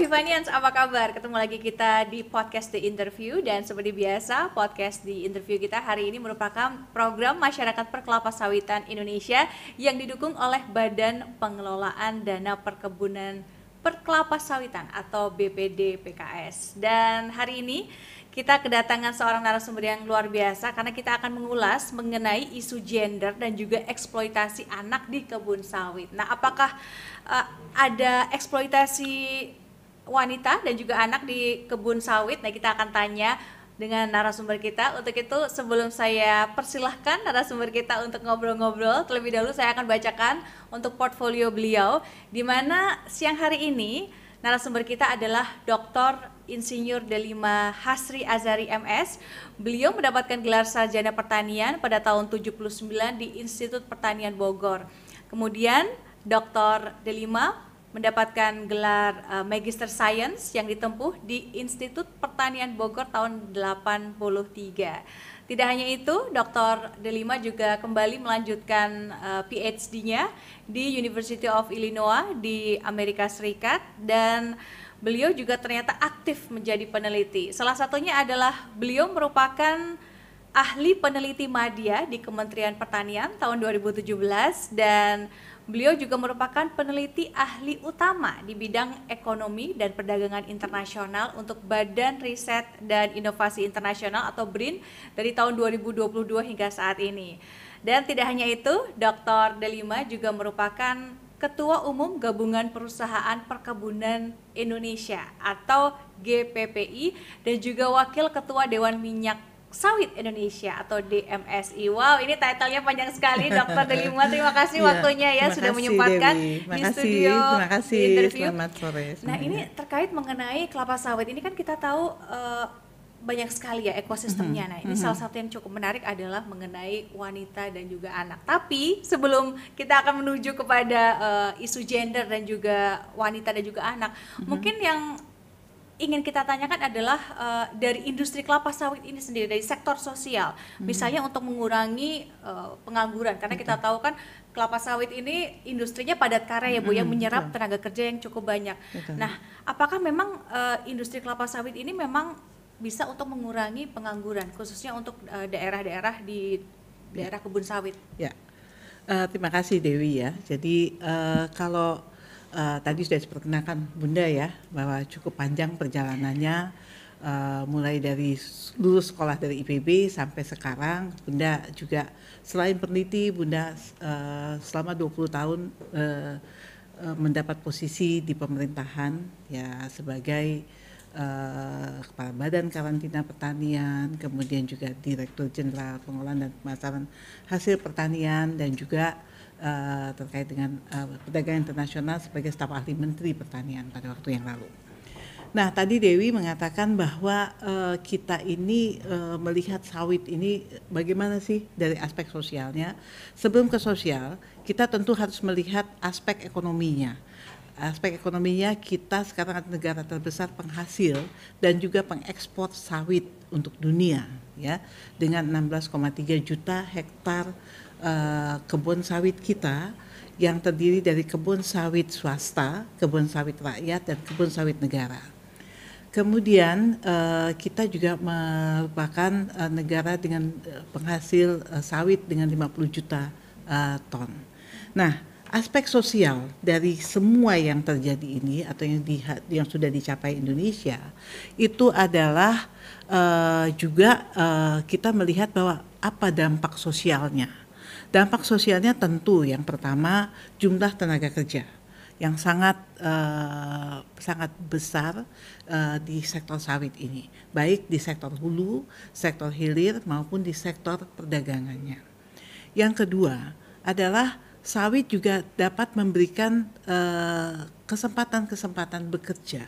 Vivanians, apa kabar? Ketemu lagi kita di podcast The Interview dan seperti biasa podcast The Interview kita hari ini merupakan program Masyarakat Perkelapa Sawitan Indonesia yang didukung oleh Badan Pengelolaan Dana Perkebunan Perkelapa Sawitan atau BPD PKS. Dan hari ini kita kedatangan seorang narasumber yang luar biasa karena kita akan mengulas mengenai isu gender dan juga eksploitasi anak di kebun sawit. Nah, apakah uh, ada eksploitasi wanita dan juga anak di kebun sawit. Nah, kita akan tanya dengan narasumber kita. Untuk itu sebelum saya persilahkan narasumber kita untuk ngobrol-ngobrol, terlebih dahulu saya akan bacakan untuk portfolio beliau, di mana siang hari ini narasumber kita adalah Dr. Insinyur Delima Hasri Azari MS. Beliau mendapatkan gelar sarjana pertanian pada tahun 79 di Institut Pertanian Bogor. Kemudian Dr. Delima mendapatkan gelar uh, Magister Science yang ditempuh di Institut Pertanian Bogor tahun 83. Tidak hanya itu, Dr. Delima juga kembali melanjutkan uh, eh, PhD-nya di University of Illinois di Amerika Serikat dan beliau juga ternyata aktif menjadi peneliti. Salah satunya adalah beliau merupakan ahli peneliti madya di Kementerian Pertanian tahun 2017 dan Beliau juga merupakan peneliti ahli utama di bidang ekonomi dan perdagangan internasional untuk Badan Riset dan Inovasi Internasional atau BRIN dari tahun 2022 hingga saat ini. Dan tidak hanya itu, Dr. Delima juga merupakan Ketua Umum Gabungan Perusahaan Perkebunan Indonesia atau GPPI dan juga Wakil Ketua Dewan Minyak Sawit Indonesia atau DMSI. Wow, ini titlenya panjang sekali, Dokter Delima. Terima kasih iya, waktunya ya terima sudah menyempatkan di studio. Terima kasih. interview. Selamat sore. Semuanya. Nah, ini terkait mengenai kelapa sawit. Ini kan kita tahu uh, banyak sekali ya ekosistemnya. Mm-hmm, nah, ini mm -hmm. salah satu yang cukup menarik adalah mengenai wanita dan juga anak. Tapi sebelum kita akan menuju kepada uh, isu gender dan juga wanita dan juga anak, mm -hmm. mungkin yang ingin kita tanyakan adalah uh, dari industri kelapa sawit ini sendiri dari sektor sosial hmm. misalnya untuk mengurangi uh, pengangguran karena Betul. kita tahu kan kelapa sawit ini industrinya padat karya ya Bu ya, hmm. yang menyerap Betul. tenaga kerja yang cukup banyak. Betul. Nah, apakah memang uh, industri kelapa sawit ini memang bisa untuk mengurangi pengangguran khususnya untuk daerah daerah-daerah di ya. daerah kebun sawit? Ya. Uh, terima kasih Dewi ya. Jadi uh, kalau uh, tadi sudah diperkenalkan Bunda ya bahwa cukup panjang perjalanannya uh, mulai dari lulus sekolah dari IPB sampai sekarang Bunda juga selain peneliti Bunda uh, selama 20 tahun uh, uh, mendapat posisi di pemerintahan ya sebagai kepala badan karantina pertanian, kemudian juga direktur jenderal pengelolaan dan pemasaran hasil pertanian dan juga uh, Eh, terkait dengan uh, eh, perdagangan internasional sebagai staf ahli Menteri Pertanian pada waktu yang lalu. Nah, tadi Dewi mengatakan bahwa uh, kita ini uh, melihat sawit ini bagaimana sih dari aspek sosialnya. Sebelum ke sosial, kita tentu harus melihat aspek ekonominya. Aspek ekonominya kita sekarang adalah negara terbesar penghasil dan juga pengekspor sawit untuk dunia ya dengan 16,3 juta hektar Eh, kebun sawit kita yang terdiri dari kebun sawit swasta, kebun sawit rakyat, dan kebun sawit negara. Kemudian eh, kita juga merupakan eh, negara dengan penghasil sawit dengan 50 juta ton. Nah, aspek sosial dari semua yang terjadi ini atau yang di, yang sudah dicapai Indonesia itu adalah juga kita melihat bahwa apa dampak sosialnya Dampak sosialnya tentu yang pertama jumlah tenaga kerja yang sangat uh, sangat besar uh, di sektor sawit ini, baik di sektor hulu, sektor hilir maupun di sektor perdagangannya. Yang kedua adalah sawit juga dapat memberikan eh, kesempatan-kesempatan uh, bekerja,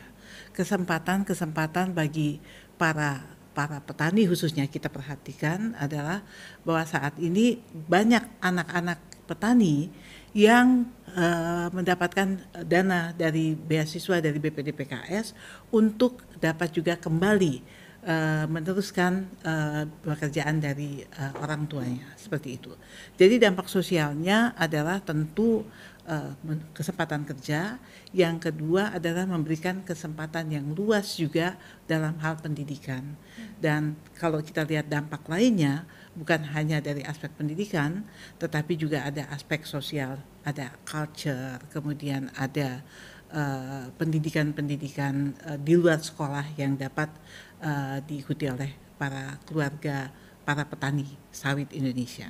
kesempatan-kesempatan bagi para para petani khususnya kita perhatikan adalah bahwa saat ini banyak anak-anak petani yang uh, mendapatkan dana dari beasiswa dari BPDPKS untuk dapat juga kembali Eh, meneruskan uh, pekerjaan dari uh, orang tuanya seperti itu. Jadi dampak sosialnya adalah tentu uh, kesempatan kerja, yang kedua adalah memberikan kesempatan yang luas juga dalam hal pendidikan. Dan kalau kita lihat dampak lainnya bukan hanya dari aspek pendidikan, tetapi juga ada aspek sosial, ada culture, kemudian ada pendidikan-pendidikan uh, uh, di luar sekolah yang dapat Eh, diikuti oleh para keluarga para petani sawit Indonesia.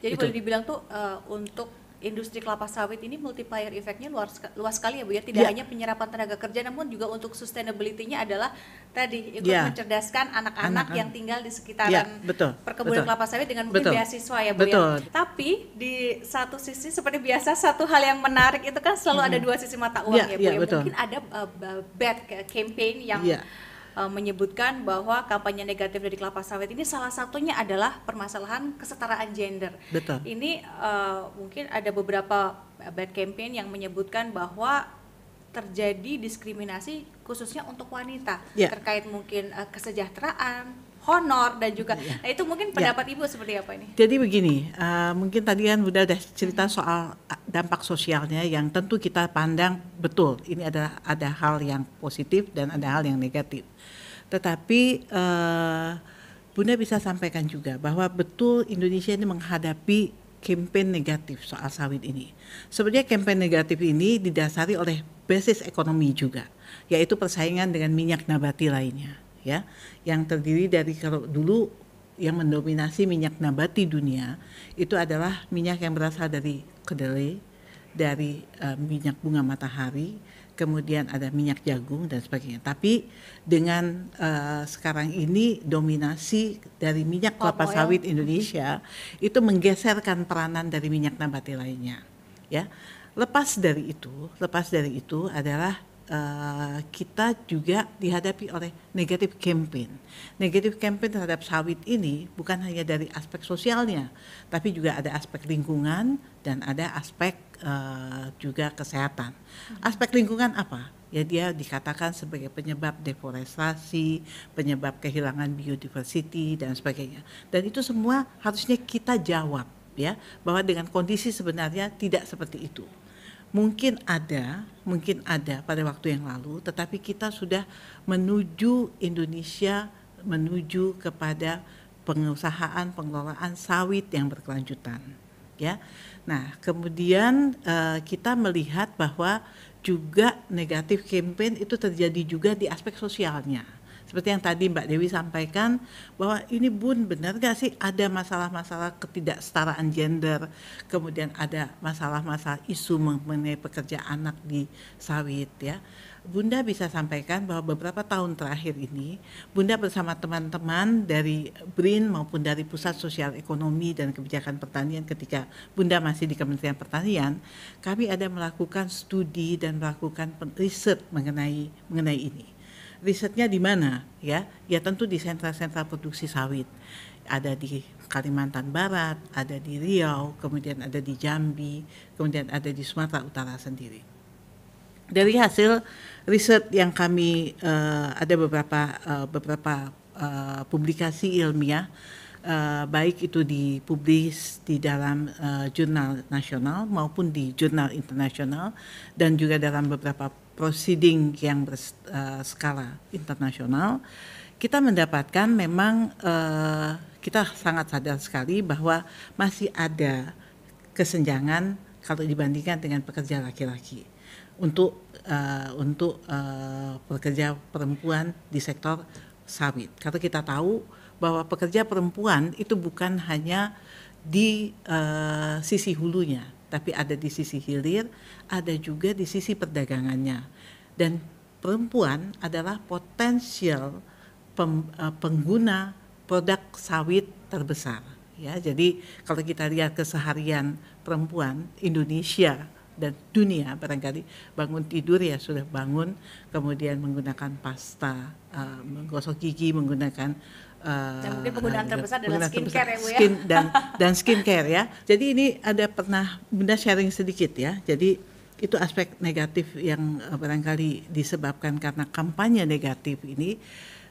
Jadi Itu. boleh dibilang tuh uh, untuk industri kelapa sawit ini multiplier efeknya luas luas sekali ya Bu ya tidak yeah. hanya penyerapan tenaga kerja namun juga untuk sustainability-nya adalah tadi ikut yeah. mencerdaskan anak-anak yang tinggal di ya, sekitaran yeah, betul, perkebunan betul. kelapa sawit dengan betul. mungkin beasiswa ya Bu ya. betul. ya. Tapi di satu sisi seperti biasa satu hal yang menarik itu kan selalu -hmm. ada dua sisi mata uang yeah, ya Bu yeah, ya. ya. Mungkin ada uh, bad campaign yang yeah uh, menyebutkan bahwa kampanye negatif dari kelapa sawit ini salah satunya adalah permasalahan kesetaraan gender. Betul. Ini uh, mungkin ada beberapa bad campaign yang menyebutkan bahwa terjadi diskriminasi khususnya untuk wanita yeah. terkait mungkin uh, kesejahteraan honor dan juga yeah. nah itu mungkin ya. pendapat yeah. ibu seperti apa ini jadi begini uh, mungkin tadi kan Bunda sudah cerita soal eh, dampak sosialnya yang tentu kita pandang betul ini ada ada hal yang positif dan ada hal yang negatif tetapi uh, Bunda bisa sampaikan juga bahwa betul Indonesia ini menghadapi kampanye negatif soal sawit ini. Sebenarnya kampanye negatif ini didasari oleh basis ekonomi juga, yaitu persaingan dengan minyak nabati lainnya, ya, yang terdiri dari kalau dulu yang mendominasi minyak nabati dunia itu adalah minyak yang berasal dari kedelai, dari uh, minyak bunga matahari, kemudian ada minyak jagung dan sebagainya. Tapi dengan uh, sekarang ini dominasi dari minyak kelapa oh, sawit Indonesia itu menggeserkan peranan dari minyak nabati lainnya. Ya, lepas dari itu, lepas dari itu adalah Uh, kita juga dihadapi oleh negatif campaign. Negatif campaign terhadap sawit ini bukan hanya dari aspek sosialnya, tapi juga ada aspek lingkungan, dan ada aspek uh, juga kesehatan. Aspek lingkungan apa? Ya dia dikatakan sebagai penyebab deforestasi, penyebab kehilangan biodiversity dan sebagainya. Dan itu semua harusnya kita jawab ya bahwa dengan kondisi sebenarnya tidak seperti itu. Mungkin ada, mungkin ada pada waktu yang lalu, tetapi kita sudah menuju Indonesia menuju kepada pengusahaan pengelolaan sawit yang berkelanjutan ya Nah, kemudian uh, kita melihat bahwa juga negatif campaign itu terjadi juga di aspek sosialnya. Seperti yang tadi Mbak Dewi sampaikan bahwa ini bun benar gak sih ada masalah-masalah ketidaksetaraan gender, kemudian ada masalah-masalah isu mengenai pekerja anak di sawit ya. Bunda bisa sampaikan bahwa beberapa tahun terakhir ini Bunda bersama teman-teman dari BRIN maupun dari Pusat Sosial Ekonomi dan Kebijakan Pertanian ketika Bunda masih di Kementerian Pertanian, kami ada melakukan studi dan melakukan riset mengenai mengenai ini. Risetnya di mana ya? Ya tentu di sentra-sentra produksi sawit. Ada di Kalimantan Barat, ada di Riau, kemudian ada di Jambi, kemudian ada di Sumatera Utara sendiri dari hasil riset yang kami uh, ada beberapa uh, beberapa uh, publikasi ilmiah uh, baik itu dipublis di dalam uh, jurnal nasional maupun di jurnal internasional dan juga dalam beberapa proceeding yang berskala internasional kita mendapatkan memang uh, kita sangat sadar sekali bahwa masih ada kesenjangan kalau dibandingkan dengan pekerja laki-laki untuk uh, untuk uh, pekerja perempuan di sektor sawit. Karena kita tahu bahwa pekerja perempuan itu bukan hanya di uh, sisi hulunya, tapi ada di sisi hilir, ada juga di sisi perdagangannya. Dan perempuan adalah potensial pem, uh, pengguna produk sawit terbesar. Ya, jadi kalau kita lihat keseharian perempuan Indonesia dan dunia barangkali bangun tidur ya sudah bangun kemudian menggunakan pasta uh, menggosok gigi menggunakan uh, dan mungkin penggunaan terbesar adalah skincare terbesar, ya Bu ya skin dan dan skincare ya jadi ini ada pernah bunda sharing sedikit ya jadi itu aspek negatif yang eh, barangkali disebabkan karena kampanye negatif ini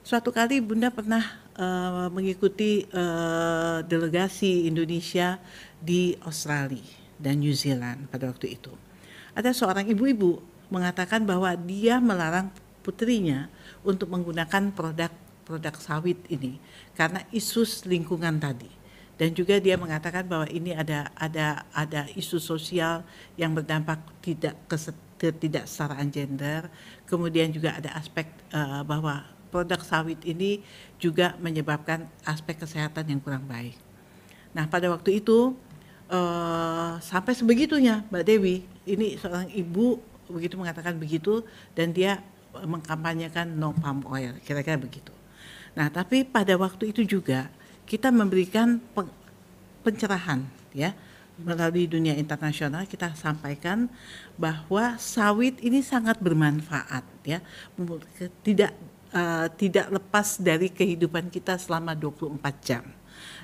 suatu kali bunda pernah uh, mengikuti uh, delegasi Indonesia di Australia dan New Zealand pada waktu itu. Ada seorang ibu-ibu mengatakan bahwa dia melarang putrinya untuk menggunakan produk-produk sawit ini karena isu lingkungan tadi. Dan juga dia mengatakan bahwa ini ada ada ada isu sosial yang berdampak tidak ketidaksetaraan gender. Kemudian juga ada aspek uh, bahwa produk sawit ini juga menyebabkan aspek kesehatan yang kurang baik. Nah, pada waktu itu Eh, sampai sebegitunya Mbak Dewi ini seorang ibu begitu mengatakan begitu dan dia mengkampanyekan no palm oil kira-kira begitu. Nah tapi pada waktu itu juga kita memberikan pencerahan ya melalui dunia internasional kita sampaikan bahwa sawit ini sangat bermanfaat ya tidak uh, tidak lepas dari kehidupan kita selama 24 jam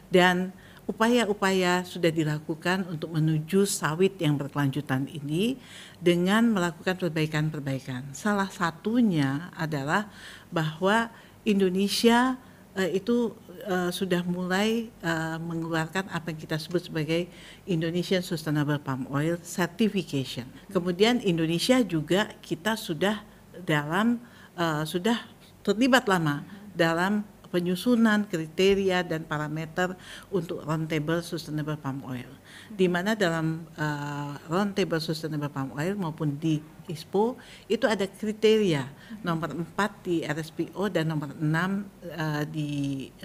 dan upaya-upaya sudah dilakukan untuk menuju sawit yang berkelanjutan ini dengan melakukan perbaikan-perbaikan. Salah satunya adalah bahwa Indonesia uh, itu uh, sudah mulai uh, mengeluarkan apa yang kita sebut sebagai Indonesian Sustainable Palm Oil Certification. Kemudian Indonesia juga kita sudah dalam uh, sudah terlibat lama dalam penyusunan kriteria dan parameter untuk roundtable sustainable palm oil. Di mana dalam uh, roundtable sustainable palm oil maupun di ISPO itu ada kriteria nomor 4 di RSPO dan nomor 6 uh, eh, di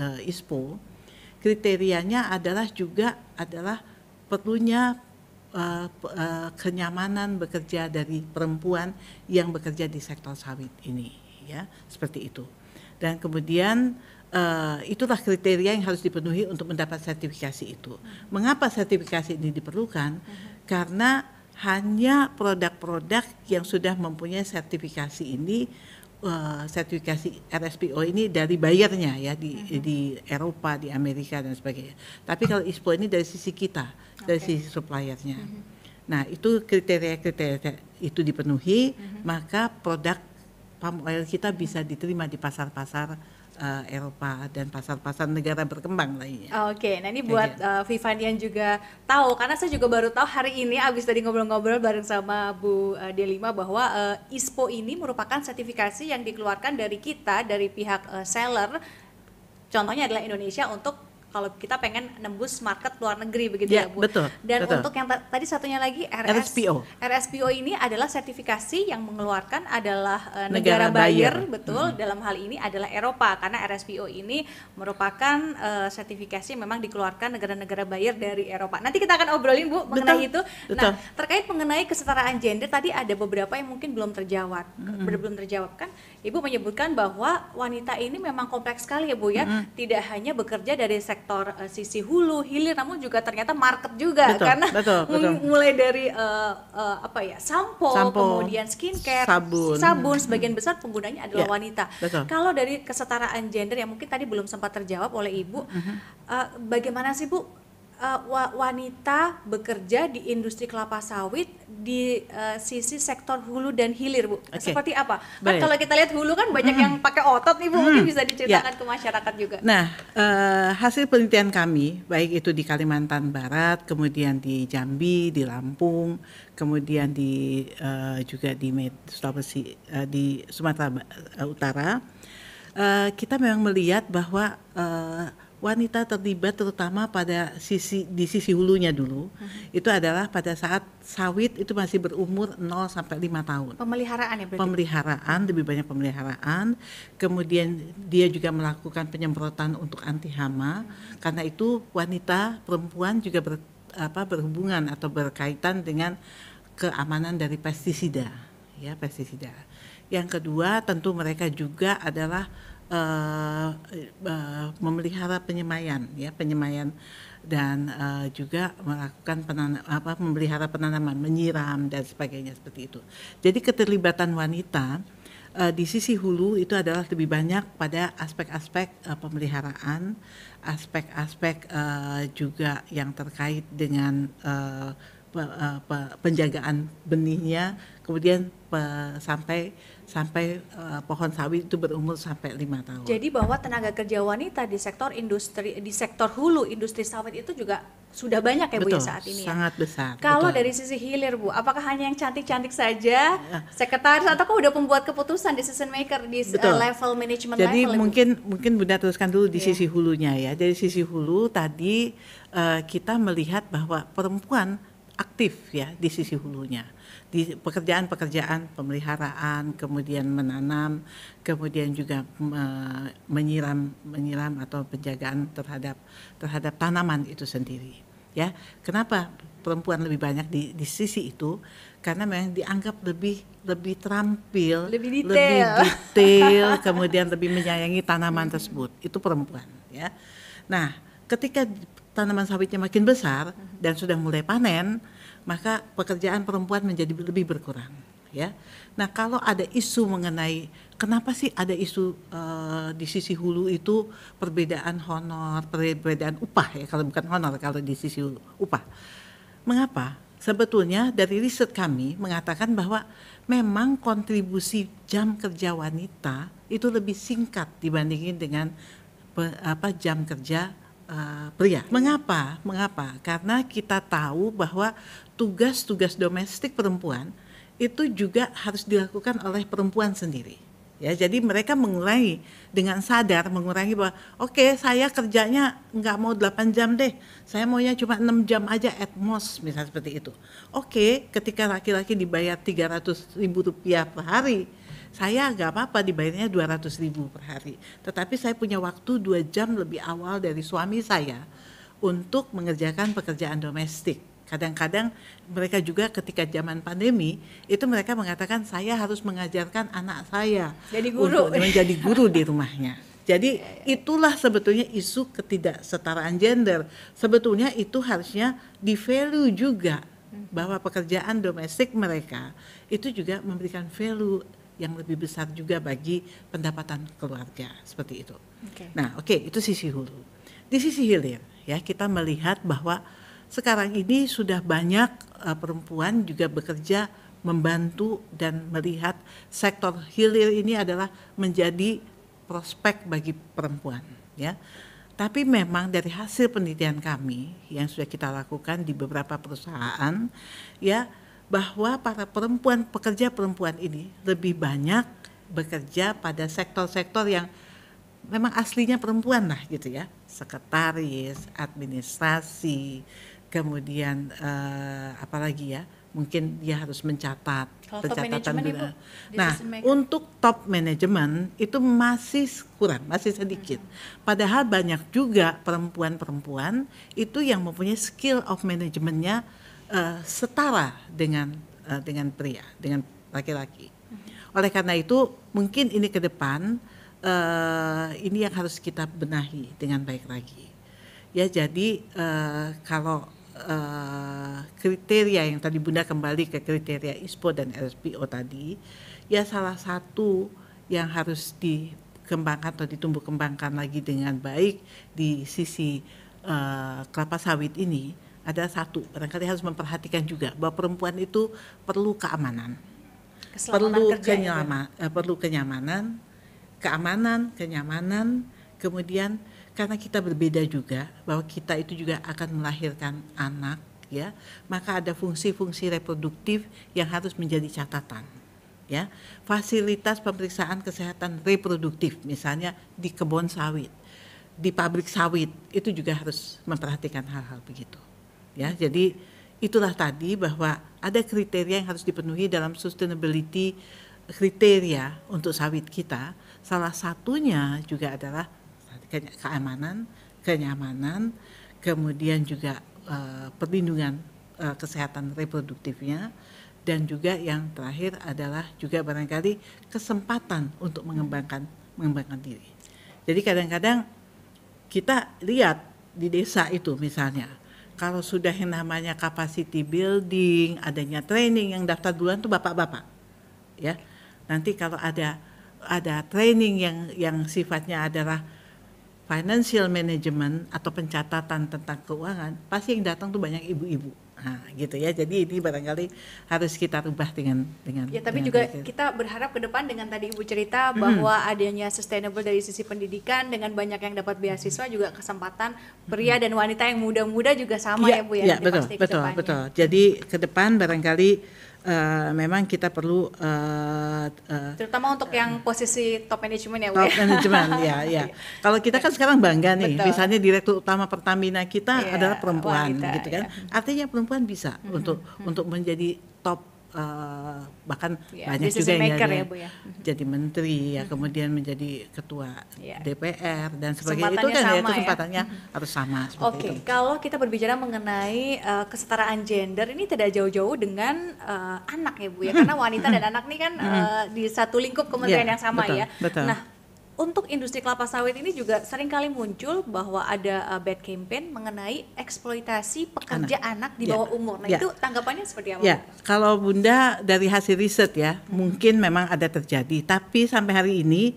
uh, ISPO. Kriterianya adalah juga adalah perlunya uh, uh, kenyamanan bekerja dari perempuan yang bekerja di sektor sawit ini ya, seperti itu dan kemudian uh, itulah kriteria yang harus dipenuhi untuk mendapat sertifikasi itu. Mengapa sertifikasi ini diperlukan? Karena hanya produk-produk yang sudah mempunyai sertifikasi ini uh, sertifikasi RSPO ini dari bayarnya ya di -huh. di Eropa, di Amerika dan sebagainya. Tapi kalau ISPO ini dari sisi kita, okay. dari sisi suppliernya. -huh. Mhm. Nah, itu kriteria-kriteria itu dipenuhi, -huh. Mhm. maka produk palm oil kita bisa diterima di pasar-pasar uh, Eropa dan pasar-pasar negara berkembang lainnya. Oke, okay, nah ini buat uh, gitu. eh, Vivan yang juga tahu karena saya juga baru tahu hari ini abis tadi ngobrol-ngobrol bareng sama Bu uh, Delima bahwa uh, ISPO ini merupakan sertifikasi yang dikeluarkan dari kita dari pihak uh, seller. Contohnya adalah Indonesia untuk kalau kita pengen nembus market luar negeri begitu yeah, ya Bu. Betul. Dan betul. untuk yang tadi satunya lagi RS, RSPO. RSPO ini adalah sertifikasi yang mengeluarkan adalah uh, negara, negara buyer, buyer betul. Hmm. Dalam hal ini adalah Eropa karena RSPO ini merupakan uh, sertifikasi memang dikeluarkan negara-negara buyer dari Eropa. Nanti kita akan obrolin Bu mengenai itu. Nah, betul. Nah, terkait mengenai kesetaraan gender tadi ada beberapa yang mungkin belum terjawab. Hmm. Belum terjawab kan? Ibu menyebutkan bahwa wanita ini memang kompleks sekali ya Bu ya. Hmm. Tidak hanya bekerja dari sektor sektor uh, sisi hulu hilir namun juga ternyata market juga betul, karena betul, betul. mulai dari uh, uh, apa ya sampo, sampo kemudian skincare sabun sabun hmm. sebagian besar penggunanya adalah yeah, wanita betul. kalau dari kesetaraan gender yang mungkin tadi belum sempat terjawab oleh ibu uh -huh. uh, bagaimana sih bu uh, wanita bekerja di industri kelapa sawit di uh, sisi sektor hulu dan hilir, Bu. Okay. Seperti apa? Kan kalau kita lihat hulu kan banyak mm. yang pakai otot nih, Bu. mm. Mungkin bisa ya. diceritakan yeah. ke masyarakat juga. Nah, uh, hasil penelitian kami baik itu di Kalimantan Barat, kemudian di Jambi, di Lampung, kemudian di uh, juga di Sulawesi uh, di Sumatera Utara. Uh, kita memang melihat bahwa uh, wanita terlibat terutama pada sisi di sisi hulunya dulu uh hmm. -huh. itu adalah pada saat sawit itu masih berumur 0 sampai 5 tahun. Pemeliharaan ya berarti. Pemeliharaan lebih banyak pemeliharaan. Kemudian dia juga melakukan penyemprotan untuk anti hama. Uh -huh. Karena itu wanita perempuan juga ber, apa berhubungan atau berkaitan dengan keamanan dari pestisida ya pestisida. Yang kedua tentu mereka juga adalah uh, uh, memelihara penyemaian ya penyemaian dan uh, juga melakukan penanam, apa memelihara penanaman menyiram dan sebagainya seperti itu jadi keterlibatan wanita uh, di sisi hulu itu adalah lebih banyak pada aspek-aspek uh, pemeliharaan, aspek-aspek uh, juga yang terkait dengan uh, penjagaan benihnya, kemudian pe, sampai sampai uh, pohon sawit itu berumur sampai lima tahun. Jadi bahwa tenaga kerja wanita di sektor industri di sektor hulu industri sawit itu juga sudah banyak ya betul, Bu ya saat ini. Ya? Sangat ya? besar. Kalau betul. dari sisi hilir Bu, apakah hanya yang cantik-cantik saja ya. sekretaris ataukah udah pembuat keputusan decision maker di eh, betul. level management Jadi level, mungkin Bu? mungkin Bunda teruskan dulu di yeah. sisi hulunya ya. Jadi sisi hulu tadi uh, kita melihat bahwa perempuan aktif ya di sisi hulunya di pekerjaan-pekerjaan pemeliharaan kemudian menanam kemudian juga me, menyiram menyiram atau penjagaan terhadap terhadap tanaman itu sendiri ya kenapa perempuan lebih banyak di, di sisi itu karena memang dianggap lebih lebih terampil lebih detail, lebih detail kemudian lebih menyayangi tanaman tersebut itu perempuan ya nah ketika tanaman sawitnya makin besar dan sudah mulai panen, maka pekerjaan perempuan menjadi lebih berkurang, ya. Nah, kalau ada isu mengenai kenapa sih ada isu uh, di sisi hulu itu perbedaan honor, perbedaan upah ya, kalau bukan honor kalau di sisi hulu, upah. Mengapa? Sebetulnya dari riset kami mengatakan bahwa memang kontribusi jam kerja wanita itu lebih singkat dibandingin dengan apa jam kerja uh, pria. Mengapa? Mengapa? Karena kita tahu bahwa tugas-tugas domestik perempuan itu juga harus dilakukan oleh perempuan sendiri. Ya, jadi mereka mengurangi dengan sadar mengurangi bahwa oke okay, saya kerjanya nggak mau 8 jam deh, saya maunya cuma 6 jam aja at most misalnya seperti itu. Oke, okay, ketika laki-laki dibayar 300 ribu rupiah per hari, saya nggak apa-apa dibayarnya 200 ribu per hari. Tetapi saya punya waktu dua jam lebih awal dari suami saya untuk mengerjakan pekerjaan domestik. Kadang-kadang mereka juga ketika zaman pandemi itu mereka mengatakan saya harus mengajarkan anak saya jadi guru. untuk menjadi guru di rumahnya. Jadi itulah sebetulnya isu ketidaksetaraan gender. Sebetulnya itu harusnya di value juga bahwa pekerjaan domestik mereka itu juga memberikan value yang lebih besar juga bagi pendapatan keluarga seperti itu. Okay. Nah, oke okay, itu sisi hulu. Di sisi hilir ya kita melihat bahwa sekarang ini sudah banyak uh, perempuan juga bekerja membantu dan melihat sektor hilir ini adalah menjadi prospek bagi perempuan ya. Tapi memang dari hasil penelitian kami yang sudah kita lakukan di beberapa perusahaan ya bahwa para perempuan pekerja perempuan ini lebih banyak bekerja pada sektor-sektor yang memang aslinya perempuan lah gitu ya sekretaris administrasi kemudian eh, apalagi ya mungkin dia harus mencatat Kalau pencatatan top Ibu, nah, untuk top manajemen itu masih kurang, masih sedikit. Hmm. Padahal banyak juga perempuan-perempuan itu yang mempunyai skill of manajemennya Eh, setara dengan uh, dengan pria, dengan laki-laki. Oleh karena itu, mungkin ini ke depan uh, ini yang harus kita benahi dengan baik lagi. Ya, jadi uh, kalau uh, kriteria yang tadi Bunda kembali ke kriteria ISPO dan RSPO tadi, ya salah satu yang harus dikembangkan atau ditumbuh kembangkan lagi dengan baik di sisi uh, kelapa sawit ini ada satu barangkali harus memperhatikan juga bahwa perempuan itu perlu keamanan perlu kenyama, ya? perlu kenyamanan keamanan kenyamanan kemudian karena kita berbeda juga bahwa kita itu juga akan melahirkan anak ya maka ada fungsi-fungsi reproduktif yang harus menjadi catatan ya fasilitas pemeriksaan kesehatan reproduktif misalnya di kebun sawit di pabrik sawit itu juga harus memperhatikan hal-hal begitu ya jadi itulah tadi bahwa ada kriteria yang harus dipenuhi dalam sustainability kriteria untuk sawit kita salah satunya juga adalah keamanan kenyamanan kemudian juga uh, perlindungan uh, kesehatan reproduktifnya dan juga yang terakhir adalah juga barangkali kesempatan untuk mengembangkan mengembangkan diri. Jadi kadang-kadang kita lihat di desa itu misalnya kalau sudah yang namanya capacity building, adanya training yang daftar duluan tuh bapak-bapak. Ya. Nanti kalau ada ada training yang yang sifatnya adalah financial management atau pencatatan tentang keuangan, pasti yang datang tuh banyak ibu-ibu. Nah, gitu ya. Jadi ini barangkali harus kita rubah dengan dengan. Ya, tapi dengan juga itu. kita berharap ke depan dengan tadi Ibu cerita bahwa hmm. adanya sustainable dari sisi pendidikan dengan banyak yang dapat beasiswa juga kesempatan pria dan wanita yang muda-muda juga sama ya, ya Bu ya. Iya, betul, betul, betul. Jadi ke depan barangkali uh, memang kita perlu uh, uh, terutama untuk uh, yang posisi top management ya Bu. Ya? Top management ya ya. Kalau kita kan sekarang bangga nih, Betul. misalnya direktur utama Pertamina kita yeah, adalah perempuan wanita, gitu kan. Yeah. Artinya perempuan bisa mm -hmm. untuk mm -hmm. untuk menjadi top uh, bahkan yeah, banyak juga yang jadi, ya, Bu, ya. jadi menteri ya mm-hmm. kemudian menjadi ketua yeah. DPR dan sebagainya itu kan ya, sama, ya kesempatannya ya? harus sama Oke okay. kalau kita berbicara mengenai uh, kesetaraan gender ini tidak jauh-jauh dengan uh, anak ya Bu ya karena wanita dan anak ini kan uh, di satu lingkup kementerian yeah, yang sama betul, ya betul. nah untuk industri kelapa sawit ini juga seringkali muncul bahwa ada uh, bad campaign mengenai eksploitasi pekerja anak, anak di ya. bawah ya. umur. Nah, ya. itu tanggapannya seperti apa? Ya, kalau Bunda dari hasil riset ya, hmm. mungkin memang ada terjadi, tapi sampai hari ini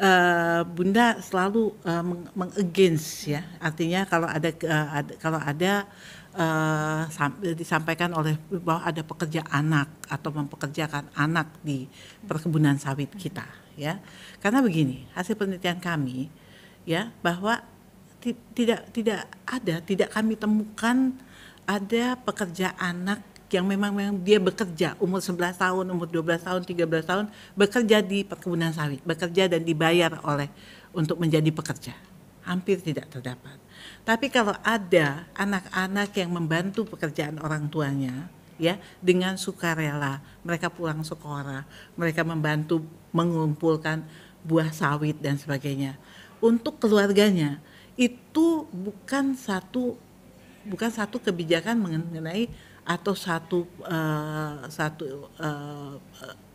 uh, Bunda selalu uh, mengagens meng ya. Artinya kalau ada, uh, ada kalau ada uh, disampaikan oleh bahwa ada pekerja anak atau mempekerjakan anak di perkebunan sawit kita ya. Karena begini, hasil penelitian kami ya bahwa tidak tidak ada, tidak kami temukan ada pekerja anak yang memang, memang dia bekerja umur 11 tahun, umur 12 tahun, 13 tahun bekerja di perkebunan sawit, bekerja dan dibayar oleh untuk menjadi pekerja. Hampir tidak terdapat. Tapi kalau ada anak-anak yang membantu pekerjaan orang tuanya, ya dengan sukarela mereka pulang sekolah mereka membantu mengumpulkan buah sawit dan sebagainya untuk keluarganya itu bukan satu bukan satu kebijakan mengenai atau satu uh, satu uh,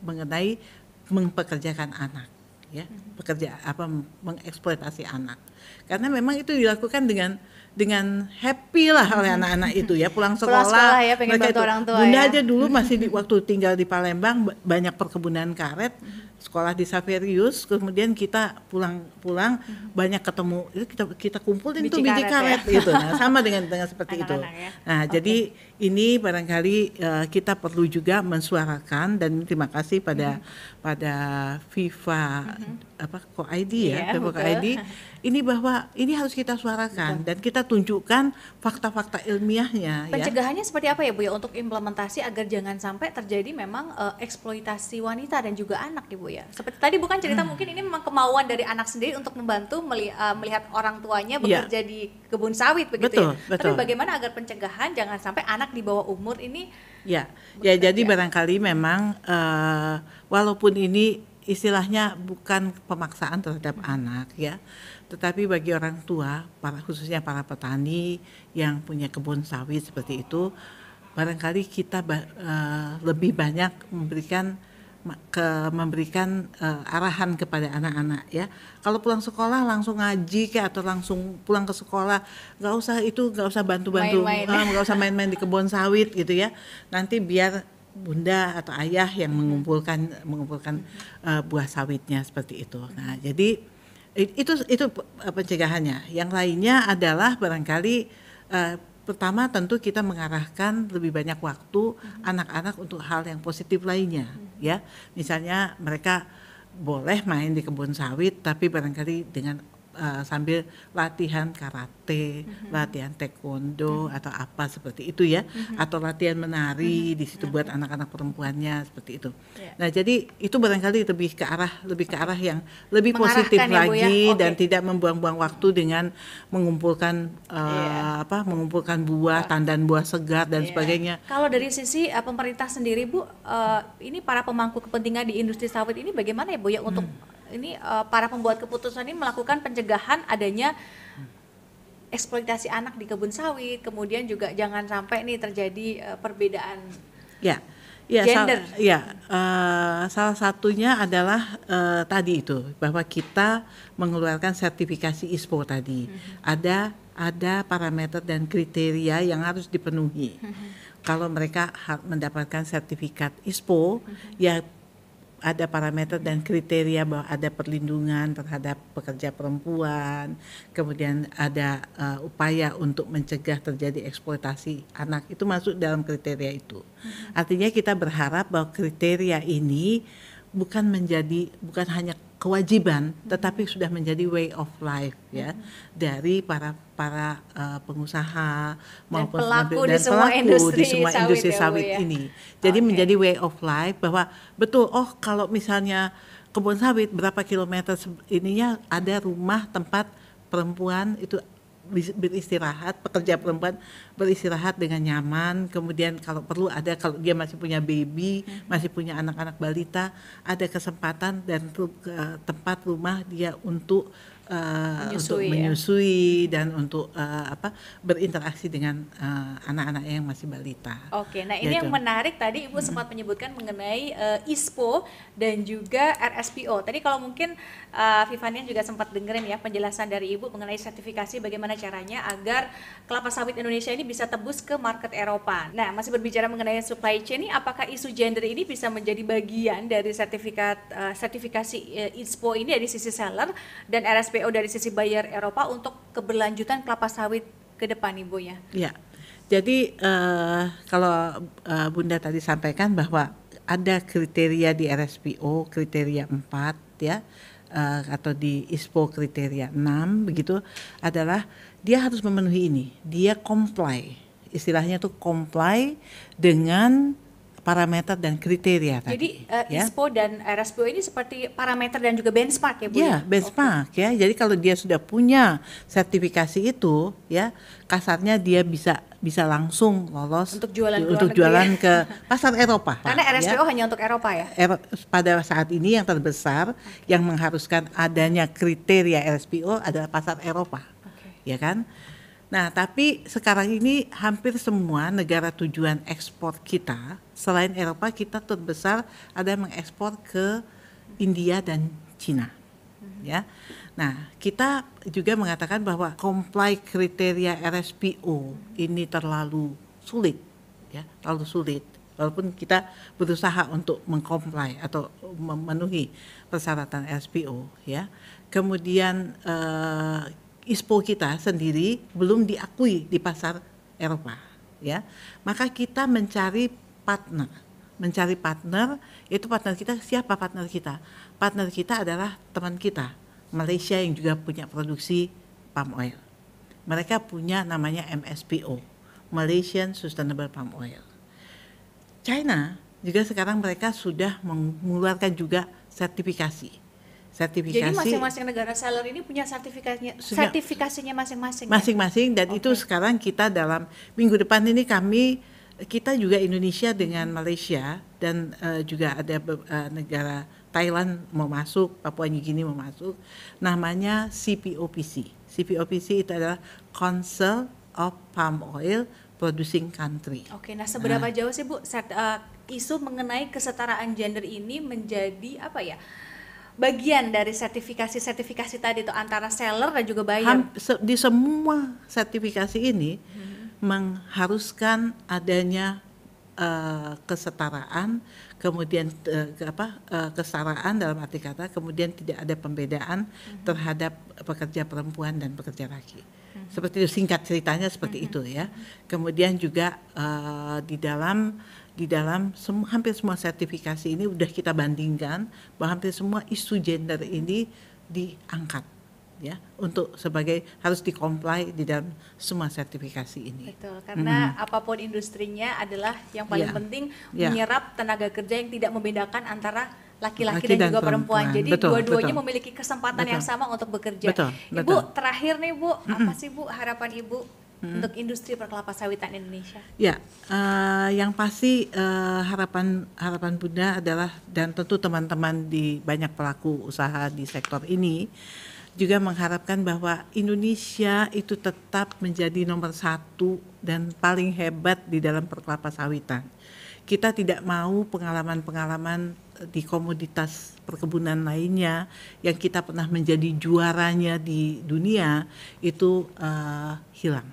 mengenai mempekerjakan anak ya hmm. pekerja apa mengeksploitasi anak karena memang itu dilakukan dengan dengan happy lah oleh hmm. anak-anak itu ya pulang sekolah, pulang sekolah ya, pengen mereka itu. orang tua bunda ya. aja dulu masih di, waktu tinggal di Palembang banyak perkebunan karet sekolah di Saverius kemudian kita pulang-pulang hmm. banyak ketemu ya kita kita kumpulin biji tuh biji karet, ya. gitu nah sama dengan dengan seperti Anak -anak itu ya. nah okay. jadi ini barangkali uh, kita perlu juga mensuarakan dan terima kasih pada -hmm. pada FIFA -hmm. apa kok ID ya yeah, FIFA ID ini bahwa ini harus kita suarakan Betul. dan kita tunjukkan fakta-fakta ilmiahnya. Ya. Pencegahannya ya. seperti apa ya Bu ya untuk implementasi agar jangan sampai terjadi memang uh, eksploitasi wanita dan juga anak ya Bu ya. Seperti tadi bukan cerita hmm. mungkin ini memang kemauan dari anak sendiri untuk membantu meli uh, melihat orang tuanya iya. bekerja ya. di kebun sawit begitu ya? betul, ya. Betul. Tapi bagaimana agar pencegahan jangan sampai anak di bawah umur ini iya. Ya. Ya jadi barangkali memang uh, walaupun ini istilahnya bukan pemaksaan terhadap hmm. anak ya tetapi bagi orang tua, para khususnya para petani yang punya kebun sawit seperti itu, barangkali kita uh, lebih banyak memberikan ke memberikan uh, arahan kepada anak-anak ya kalau pulang sekolah langsung ngaji ke atau langsung pulang ke sekolah nggak usah itu nggak usah bantu-bantu ah, nggak uh, usah main-main di kebun sawit gitu ya nanti biar bunda atau ayah yang mengumpulkan mengumpulkan uh, buah sawitnya seperti itu nah jadi itu itu eh, pencegahannya yang lainnya adalah barangkali uh, pertama tentu kita mengarahkan lebih banyak waktu mm-hmm. anak-anak hmm. untuk hal yang positif lainnya hmm. ya misalnya mereka boleh main di kebun sawit tapi barangkali dengan uh, sambil latihan karate, mm-hmm. latihan taekwondo mm-hmm. atau apa seperti itu ya, mm-hmm. atau latihan menari mm-hmm. di situ mm buat anak-anak perempuannya seperti itu. Yeah. Nah, jadi itu barangkali lebih ke arah lebih ke arah yang lebih ya, positif ya, lagi ya? okay. dan tidak membuang-buang waktu dengan mengumpulkan uh, eh, yeah. apa mengumpulkan buah, tandan buah segar dan yeah. sebagainya. Kalau dari sisi uh, pemerintah sendiri Bu, uh, ini para pemangku kepentingan di industri sawit ini bagaimana ya Bu ya untuk hmm ini uh, para pembuat keputusan ini melakukan pencegahan adanya eksploitasi anak di kebun sawit, kemudian juga jangan sampai nih terjadi uh, perbedaan ya, ya, gender. Sal ya, uh, salah satunya adalah uh, tadi itu bahwa kita mengeluarkan sertifikasi ISPO tadi. -hmm. Ada ada parameter dan kriteria yang harus dipenuhi. -hmm. Kalau mereka mendapatkan sertifikat ISPO, mm -hmm. ya ada parameter dan kriteria bahwa ada perlindungan terhadap pekerja perempuan, kemudian ada uh, upaya untuk mencegah terjadi eksploitasi anak itu masuk dalam kriteria itu. Mm-hmm. Artinya kita berharap bahwa kriteria ini bukan menjadi bukan hanya kewajiban tetapi sudah menjadi way of life ya mm-hmm. dari para para uh, pengusaha maupun dan pelaku, dan di, semua industri di semua sawit industri sawit ya, ini. Ya, ya. ya. Jadi okay. menjadi way of life bahwa betul oh kalau misalnya kebun sawit berapa kilometer ininya ada rumah tempat perempuan itu beristirahat, pekerja perempuan beristirahat dengan nyaman. Kemudian kalau perlu ada kalau dia masih punya baby, hmm. masih punya anak-anak balita, ada kesempatan dan eh, tempat rumah dia untuk menyusui, eh, untuk menyusui ya? dan untuk uh, apa berinteraksi dengan anak eh, anak-anak yang masih balita. Oke, nah ini ya, yang menarik tadi Ibu hmm. sempat menyebutkan mengenai uh, ISPO dan juga RSPO. Tadi kalau mungkin uh, Vivanian juga sempat dengerin ya penjelasan dari Ibu mengenai sertifikasi bagaimana caranya agar kelapa sawit Indonesia ini bisa tebus ke market Eropa. Nah, masih berbicara mengenai supply chain ini apakah isu gender ini bisa menjadi bagian dari sertifikat uh, sertifikasi uh, ISPO ini dari sisi seller dan RSPO SPO dari sisi bayar Eropa untuk keberlanjutan kelapa sawit ke depan Ibu ya. Iya. Jadi uh, kalau uh, Bunda tadi sampaikan bahwa ada kriteria di RSPO kriteria 4 ya uh, atau di ISPO kriteria 6 begitu adalah dia harus memenuhi ini. Dia comply. Istilahnya itu comply dengan parameter dan kriteria tadi. Jadi uh, ya. ISPO dan RSPO ini seperti parameter dan juga benchmark ya Bu? Ya, ya? benchmark okay. ya. Jadi kalau dia sudah punya sertifikasi itu ya, kasarnya dia bisa bisa langsung lolos untuk jualan di, untuk jualan ya. ke pasar Eropa. Karena RSPO ya. hanya untuk Eropa ya. Pada saat ini yang terbesar okay. yang mengharuskan adanya kriteria RSPO adalah pasar Eropa. Okay. Ya kan? Nah, tapi sekarang ini hampir semua negara tujuan ekspor kita, selain Eropa, kita terbesar ada yang mengekspor ke India dan Cina. Hmm. Ya. Nah, kita juga mengatakan bahwa comply kriteria RSPO ini terlalu sulit, ya, terlalu sulit. Walaupun kita berusaha untuk mengcomply atau memenuhi persyaratan RSPO, ya. Kemudian eh, ISPO kita sendiri belum diakui di pasar Eropa, ya. Maka kita mencari partner, mencari partner, itu partner kita siapa partner kita? Partner kita adalah teman kita, Malaysia yang juga punya produksi palm oil. Mereka punya namanya MSPO, Malaysian Sustainable Palm Oil. China juga sekarang mereka sudah mengeluarkan juga sertifikasi sertifikasi. Jadi masing-masing negara seller ini punya sertifikasinya, sertifikasinya masing-masing. Ya? Masing-masing ya? dan okay. itu sekarang kita dalam minggu depan ini kami kita juga Indonesia dengan Malaysia dan uh, juga ada uh, negara Thailand mau masuk, Papua New Guinea mau masuk. Namanya CPOPC. CPOPC itu adalah Council of Palm Oil Producing Country. Oke, nah seberapa uh, jauh sih Bu set, uh, isu mengenai kesetaraan gender ini menjadi apa ya? bagian dari sertifikasi-sertifikasi tadi itu antara seller dan juga buyer. di semua sertifikasi ini hmm. mengharuskan adanya uh, kesetaraan, kemudian uh, apa uh, kesetaraan dalam arti kata kemudian tidak ada pembedaan hmm. terhadap pekerja perempuan dan pekerja laki. Hmm. Seperti itu singkat ceritanya seperti hmm. itu ya. Kemudian juga uh, di dalam di dalam sem hampir semua sertifikasi ini sudah kita bandingkan bahwa hampir semua isu gender ini diangkat ya untuk sebagai harus dikomply di dalam semua sertifikasi ini. Betul, karena mm. apapun industrinya adalah yang paling yeah. penting yeah. menyerap tenaga kerja yang tidak membedakan antara laki-laki dan, dan juga perempuan. perempuan. Jadi dua-duanya memiliki kesempatan betul. yang sama untuk bekerja. Betul, betul. Ibu terakhir nih Bu, mm -mm. apa sih Bu harapan Ibu hmm. untuk industri perkelapa sawitan Indonesia? Ya, uh, yang pasti uh, harapan harapan Bunda adalah dan tentu teman-teman di banyak pelaku usaha di sektor ini juga mengharapkan bahwa Indonesia itu tetap menjadi nomor satu dan paling hebat di dalam perkelapa sawitan. Kita tidak mau pengalaman-pengalaman eh, di komoditas perkebunan lainnya yang kita pernah menjadi juaranya di dunia itu uh, hilang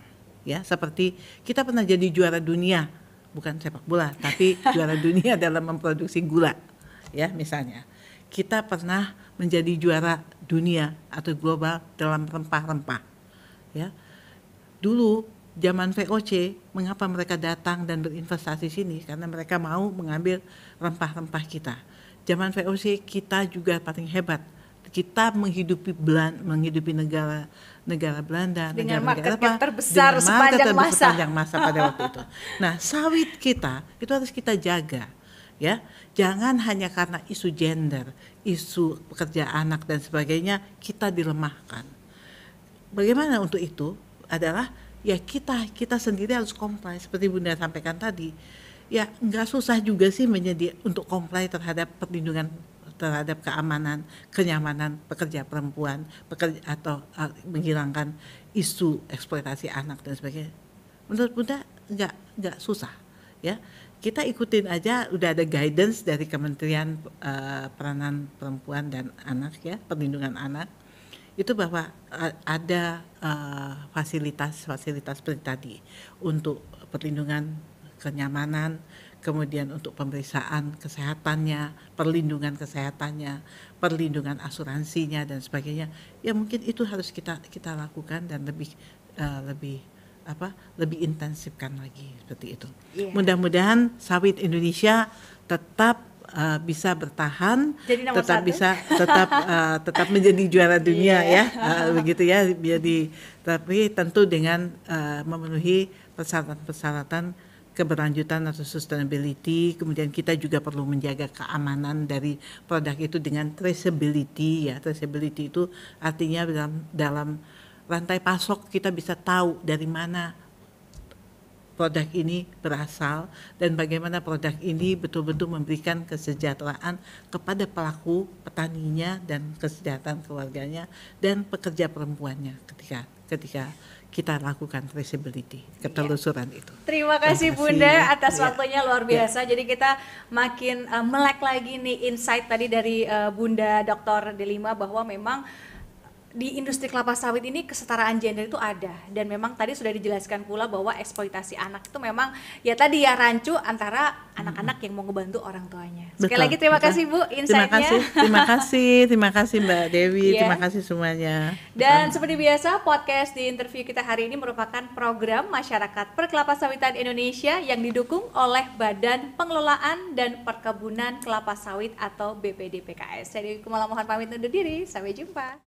ya seperti kita pernah jadi juara dunia bukan sepak bola tapi juara dunia dalam memproduksi gula ya misalnya kita pernah menjadi juara dunia atau global dalam rempah-rempah ya dulu zaman VOC mengapa mereka datang dan berinvestasi sini karena mereka mau mengambil rempah-rempah kita zaman VOC kita juga paling hebat kita menghidupi Belan, menghidupi negara negara Belanda dengan negara, market negara apa, terbesar dengan market sepanjang terbesar masa sepanjang masa pada waktu itu. Nah, sawit kita itu harus kita jaga ya. Jangan hanya karena isu gender, isu pekerja anak dan sebagainya kita dilemahkan. Bagaimana untuk itu adalah ya kita kita sendiri harus comply seperti Bunda sampaikan tadi. Ya, nggak susah juga sih menjadi untuk comply terhadap perlindungan terhadap keamanan, kenyamanan pekerja perempuan, pekerja atau eh, menghilangkan isu eksploitasi anak dan sebagainya. Menurut Bunda nggak nggak susah, ya. Kita ikutin aja, udah ada guidance dari Kementerian uh, Peranan Perempuan dan Anak ya, Perlindungan Anak itu bahwa eh, ada fasilitas-fasilitas uh, fasilitas tadi untuk perlindungan kenyamanan, kemudian untuk pemeriksaan kesehatannya, perlindungan kesehatannya, perlindungan asuransinya dan sebagainya. Ya mungkin itu harus kita kita lakukan dan lebih uh, lebih apa lebih intensifkan lagi seperti itu. Yeah. Mudah-mudahan sawit Indonesia tetap uh, bisa bertahan, tetap satu. bisa tetap uh, tetap menjadi juara dunia yeah. ya, uh, begitu ya. Jadi tapi tentu dengan uh, memenuhi persyaratan-persyaratan keberlanjutan atau sustainability, kemudian kita juga perlu menjaga keamanan dari produk itu dengan traceability ya. Traceability itu artinya dalam dalam rantai pasok kita bisa tahu dari mana produk ini berasal dan bagaimana produk ini betul-betul memberikan kesejahteraan kepada pelaku petaninya dan kesejahteraan keluarganya dan pekerja perempuannya ketika ketika kita lakukan traceability ketelusuran ya. itu. Terima kasih, Terima kasih Bunda iya. atas ya. waktunya luar iya. biasa. Ya. Jadi kita makin uh, melek lagi nih insight tadi dari uh, Bunda Dr. Delima bahwa memang di industri kelapa sawit ini kesetaraan gender itu ada dan memang tadi sudah dijelaskan pula bahwa eksploitasi anak itu memang ya tadi ya rancu antara anak-anak hmm. yang mau ngebantu orang tuanya. Sekali lagi terima kasih Bu insight Terima kasih, terima kasih, terima kasih Mbak Dewi, yeah. terima kasih semuanya. Dan betul. seperti biasa podcast di interview kita hari ini merupakan program masyarakat perkelapa sawitan Indonesia yang didukung oleh Badan Pengelolaan dan Perkebunan Kelapa Sawit atau BPDPKS. jadi Dewi Kumala mohon pamit undur diri, sampai jumpa.